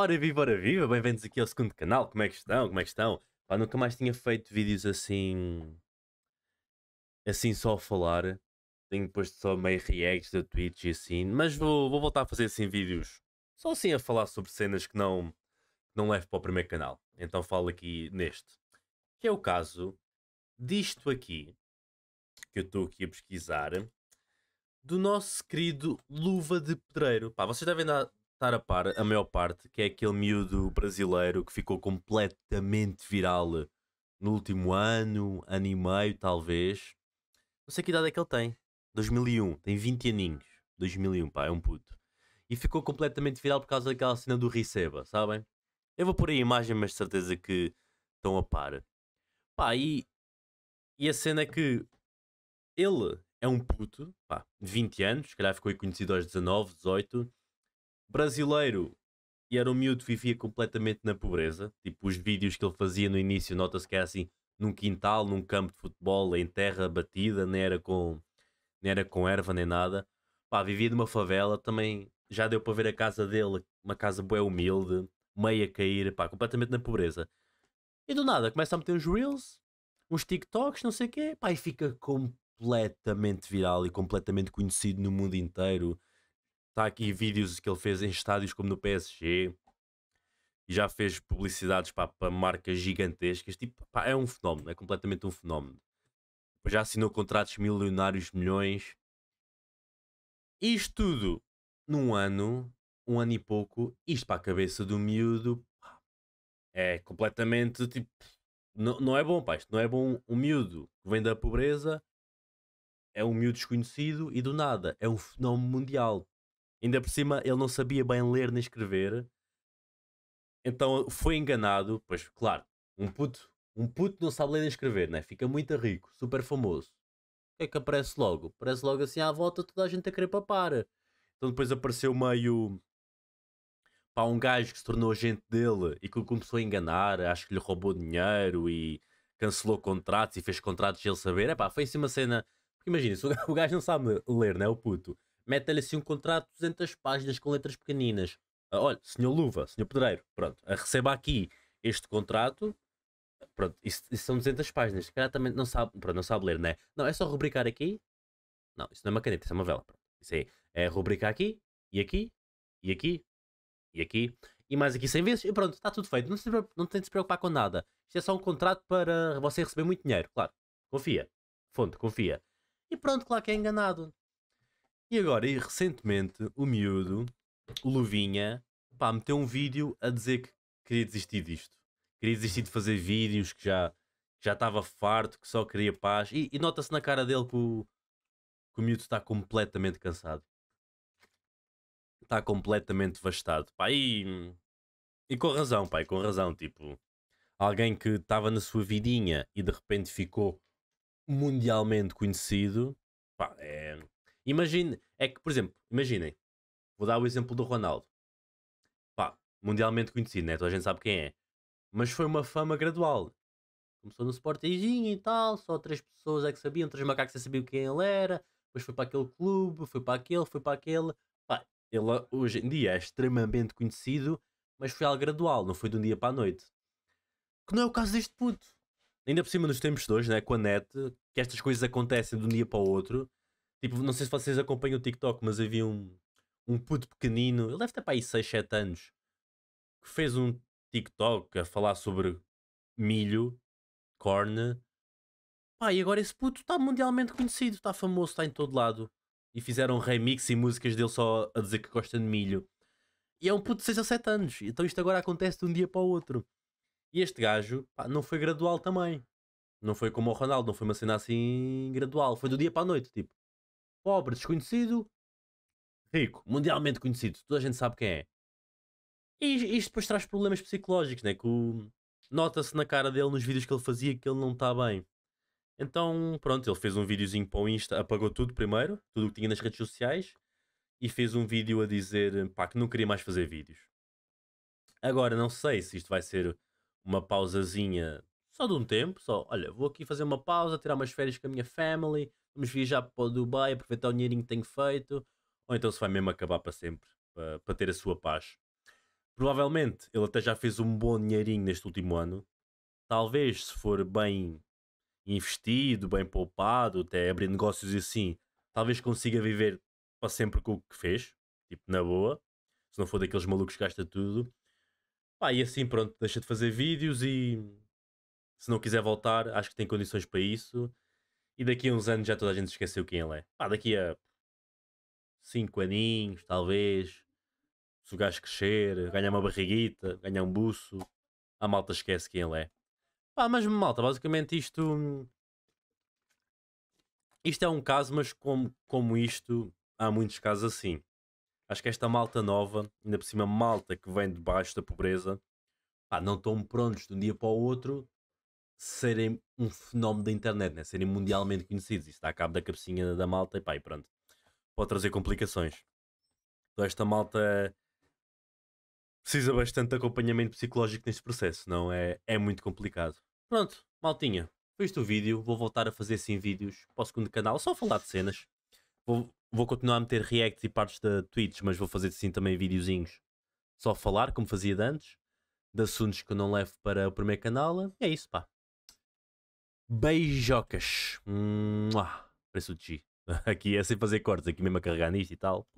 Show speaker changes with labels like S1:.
S1: Ora viva, ora viva, bem-vindos aqui ao segundo canal, como é que estão, como é que estão? Pá, nunca mais tinha feito vídeos assim, assim só a falar, tenho depois só meio reacts da Twitch e assim, mas vou, vou voltar a fazer assim vídeos, só assim a falar sobre cenas que não, não levo para o primeiro canal, então falo aqui neste, que é o caso disto aqui, que eu estou aqui a pesquisar, do nosso querido Luva de Pedreiro. Pá, vocês devem, dar, estar a par a maior parte, que é aquele miúdo brasileiro que ficou completamente viral no último ano, ano e meio, talvez. Não sei que idade é que ele tem. 2001, tem 20 aninhos. 2001, pá, é um puto. E ficou completamente viral por causa daquela cena do Receba, sabem? Eu vou pôr aí a imagem, mas de certeza que estão a par. Pá, e, e a cena é que ele é um puto, pá, de 20 anos, se calhar ficou aí conhecido aos 19, 18 brasileiro e era um miúdo que vivia completamente na pobreza. Tipo, os vídeos que ele fazia no início, nota-se que era assim, num quintal, num campo de futebol, em terra batida, nem era com, nem era com erva nem nada. Pá, vivia numa favela, também já deu para ver a casa dele, uma casa bem humilde, meia a cair, pá, completamente na pobreza. E do nada começa a meter uns reels, uns TikToks, não sei o quê, pá, e fica completamente viral e completamente conhecido no mundo inteiro Está aqui vídeos que ele fez em estádios como no PSG. E já fez publicidades pá, para marcas gigantescas. Tipo, pá, é um fenómeno, é completamente um fenómeno. Já assinou contratos milionários, milhões. Isto tudo num ano, um ano e pouco, isto para a cabeça do miúdo pá, é completamente tipo. Não, não é bom, pá. Isto não é bom. Um miúdo que vem da pobreza é um miúdo desconhecido e do nada é um fenómeno mundial. Ainda por cima, ele não sabia bem ler nem escrever. Então foi enganado, pois claro, um puto, um puto não sabe ler nem escrever, né? Fica muito rico, super famoso. O que é que aparece logo? Aparece logo assim à volta toda a gente a querer papar. Então depois apareceu meio pá, um gajo que se tornou agente dele e que o começou a enganar, acho que lhe roubou dinheiro e cancelou contratos e fez contratos sem ele saber. É pá, foi assim uma cena. Porque imagina, o gajo não sabe ler, né? O puto mete-lhe assim um contrato de 200 páginas com letras pequeninas. Ah, olha, senhor Luva, senhor Pedreiro, pronto, receba aqui este contrato. Pronto, isso, isso são 200 páginas. Se calhar também não sabe, pronto, não sabe ler, né? Não, é só rubricar aqui. Não, isso não é uma caneta, isso é uma vela. Pronto. Isso aí é, é rubricar aqui, e aqui, e aqui, e aqui, e mais aqui 100 vezes, e pronto, está tudo feito. Não, se, não tem de se preocupar com nada. Isto é só um contrato para você receber muito dinheiro, claro. Confia. Fonte, confia. E pronto, claro que é enganado. E agora, e recentemente, o miúdo, o Luvinha, pá, meteu um vídeo a dizer que queria desistir disto. Queria desistir de fazer vídeos, que já já estava farto, que só queria paz. E, e nota-se na cara dele que o, que o miúdo está completamente cansado. Está completamente devastado. Pá, e, e com razão, pai, com razão. Tipo, alguém que estava na sua vidinha e de repente ficou mundialmente conhecido, pá, é, Imagine, é que, por exemplo, imaginem, vou dar o exemplo do Ronaldo. Pá, mundialmente conhecido, né? Toda a gente sabe quem é. Mas foi uma fama gradual. Começou no Sporting e tal, só três pessoas é que sabiam, três macacos é que sabiam quem ele era, depois foi para aquele clube, foi para aquele, foi para aquele. Pá, ele hoje em dia é extremamente conhecido, mas foi algo gradual, não foi de um dia para a noite. Que não é o caso deste puto. Ainda por cima nos tempos de hoje, né, com a net, que estas coisas acontecem de um dia para o outro, Tipo, não sei se vocês acompanham o TikTok, mas havia um, um puto pequenino, ele deve ter para aí 6, 7 anos, que fez um TikTok a falar sobre milho, corn. Pá, e agora esse puto está mundialmente conhecido, está famoso, está em todo lado. E fizeram remix e músicas dele só a dizer que gosta de milho. E é um puto de 6 ou 7 anos. Então isto agora acontece de um dia para o outro. E este gajo pá, não foi gradual também. Não foi como o Ronaldo, não foi uma cena assim gradual. Foi do dia para a noite, tipo pobre desconhecido, rico, mundialmente conhecido, toda a gente sabe quem é. E isto depois traz problemas psicológicos, né? Que nota-se na cara dele nos vídeos que ele fazia que ele não está bem. Então, pronto, ele fez um videozinho para o Insta, apagou tudo primeiro, tudo o que tinha nas redes sociais, e fez um vídeo a dizer pá, que não queria mais fazer vídeos. Agora, não sei se isto vai ser uma pausazinha só de um tempo, só, olha, vou aqui fazer uma pausa, tirar umas férias com a minha family, vamos viajar para o Dubai, aproveitar o dinheirinho que tenho feito, ou então se vai mesmo acabar para sempre, para, para ter a sua paz. Provavelmente ele até já fez um bom dinheirinho neste último ano. Talvez, se for bem investido, bem poupado, até abrir negócios e assim, talvez consiga viver para sempre com o que fez, tipo, na boa. Se não for daqueles malucos que gasta tudo. Pá, e assim, pronto, deixa de fazer vídeos e se não quiser voltar, acho que tem condições para isso. E daqui a uns anos já toda a gente esqueceu quem ele é. Pá, daqui a 5 aninhos, talvez, se o gajo crescer, ganhar uma barriguita, ganhar um buço, a malta esquece quem ele é. Pá, mas malta, basicamente isto. Isto é um caso, mas como, como isto, há muitos casos assim. Acho que esta malta nova, ainda por cima malta que vem debaixo da pobreza, pá, não estão prontos de um dia para o outro serem um fenómeno da internet, né? serem mundialmente conhecidos. Isso dá cabo da cabecinha da malta e pá, e pronto. Pode trazer complicações. Então esta malta precisa bastante de acompanhamento psicológico neste processo, não é? É muito complicado. Pronto, maltinha. Foi isto o vídeo. Vou voltar a fazer sim vídeos para o segundo canal, só falar de cenas. Vou, vou continuar a meter reacts e partes da Twitch, mas vou fazer sim também videozinhos. Só falar, como fazia de antes, de assuntos que eu não levo para o primeiro canal. E é isso, pá. Beijocas. Mua. Preço de G. Aqui é sem fazer cortes, aqui mesmo a carregar nisto e tal.